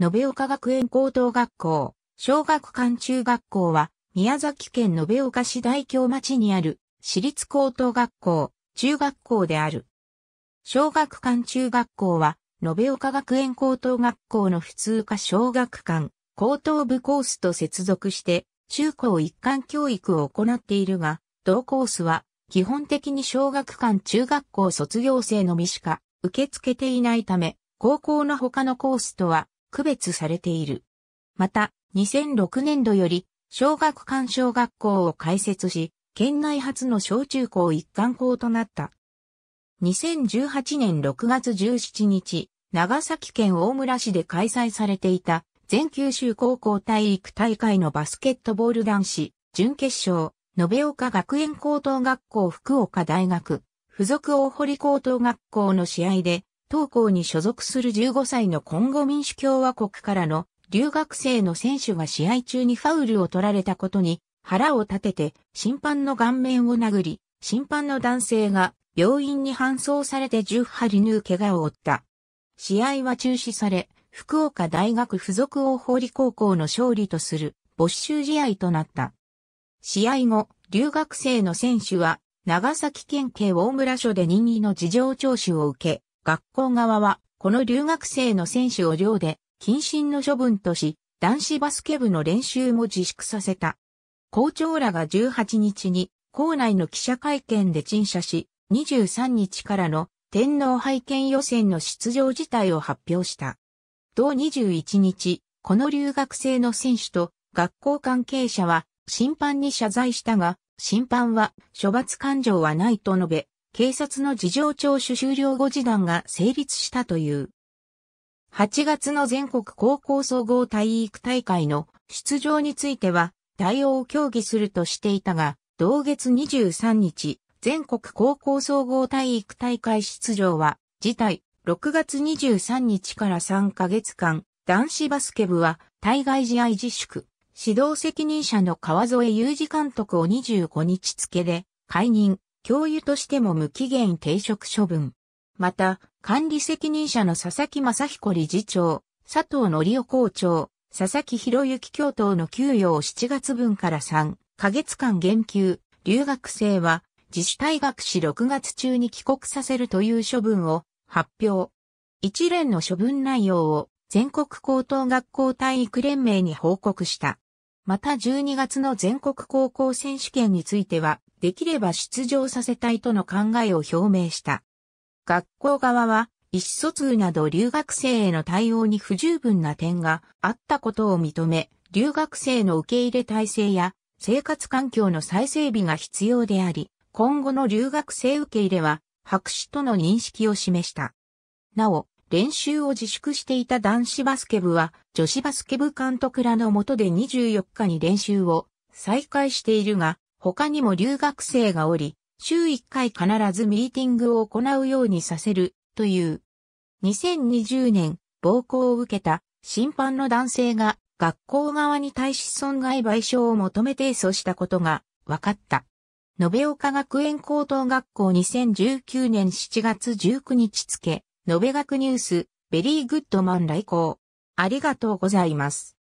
延岡学園高等学校、小学館中学校は、宮崎県延岡市大京町にある、私立高等学校、中学校である。小学館中学校は、延岡学園高等学校の普通科小学館、高等部コースと接続して、中高一貫教育を行っているが、同コースは、基本的に小学館中学校卒業生のみしか受け付けていないため、高校の他のコースとは区別されている。また、2006年度より、小学館小学校を開設し、県内初の小中高一貫校となった。2018年6月17日、長崎県大村市で開催されていた、全九州高校体育大会のバスケットボール男子、準決勝、延岡学園高等学校福岡大学、附属大堀高等学校の試合で、東校に所属する15歳のコンゴ民主共和国からの留学生の選手が試合中にファウルを取られたことに腹を立てて審判の顔面を殴り、審判の男性が病院に搬送されて10針縫う怪我を負った。試合は中止され、福岡大学附属大堀高校の勝利とする没収試合となった。試合後、留学生の選手は長崎県警大村署で任意の事情聴取を受け、学校側は、この留学生の選手を寮で、謹慎の処分とし、男子バスケ部の練習も自粛させた。校長らが18日に、校内の記者会見で陳謝し、23日からの天皇拝見予選の出場自体を発表した。同21日、この留学生の選手と学校関係者は審判に謝罪したが、審判は処罰感情はないと述べ、警察の事情聴取終了後示談が成立したという。8月の全国高校総合体育大会の出場については、対応を協議するとしていたが、同月23日、全国高校総合体育大会出場は、辞退。6月23日から3ヶ月間、男子バスケ部は、対外試合自粛、指導責任者の川添裕二監督を25日付で、解任、教諭としても無期限停職処分。また、管理責任者の佐々木正彦理事長、佐藤則夫校長、佐々木博之教頭の給与を7月分から3ヶ月間減給、留学生は自主退学し6月中に帰国させるという処分を発表。一連の処分内容を全国高等学校体育連盟に報告した。また12月の全国高校選手権については、できれば出場させたいとの考えを表明した。学校側は、意思疎通など留学生への対応に不十分な点があったことを認め、留学生の受け入れ体制や生活環境の再整備が必要であり、今後の留学生受け入れは白紙との認識を示した。なお、練習を自粛していた男子バスケ部は、女子バスケ部監督らの下で24日に練習を再開しているが、他にも留学生がおり、週1回必ずミーティングを行うようにさせる、という。2020年、暴行を受けた審判の男性が学校側に対し損害賠償を求めて提訴したことが分かった。延岡学園高等学校2019年7月19日付、延学ニュース、ベリーグッドマン来校。ありがとうございます。